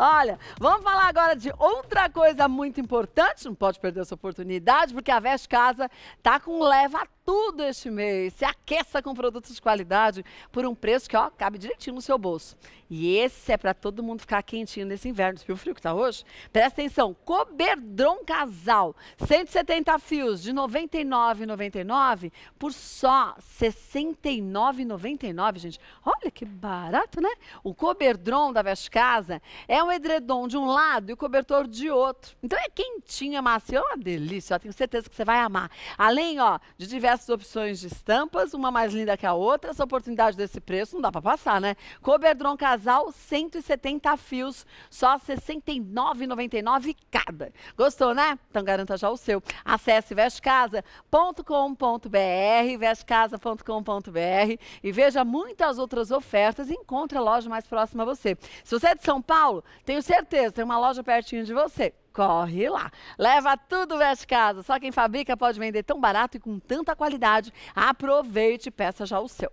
Olha, vamos falar agora de outra coisa muito importante, não pode perder essa oportunidade, porque a Veste Casa tá com leva tudo este mês. Se aqueça com produtos de qualidade por um preço que, ó, cabe direitinho no seu bolso. E esse é para todo mundo ficar quentinho nesse inverno. Você viu o frio que está hoje? Presta atenção. Coberdron Casal, 170 fios de 99,99 por só 69,99, gente. Olha que barato, né? O coberdron da Veste Casa é um edredom de um lado e o cobertor de outro. Então é quentinho, é macio, é uma delícia. Eu tenho certeza que você vai amar. Além, ó, de diversos diversas opções de estampas, uma mais linda que a outra. Essa oportunidade desse preço não dá para passar, né? Coberdron Casal, 170 fios, só R$ 69,99 cada. Gostou, né? Então garanta já o seu. Acesse vestcasa.com.br, vestcasa.com.br e veja muitas outras ofertas e encontre a loja mais próxima a você. Se você é de São Paulo, tenho certeza, tem uma loja pertinho de você corre lá. Leva tudo veste casa. Só quem fabrica pode vender tão barato e com tanta qualidade. Aproveite e peça já o seu.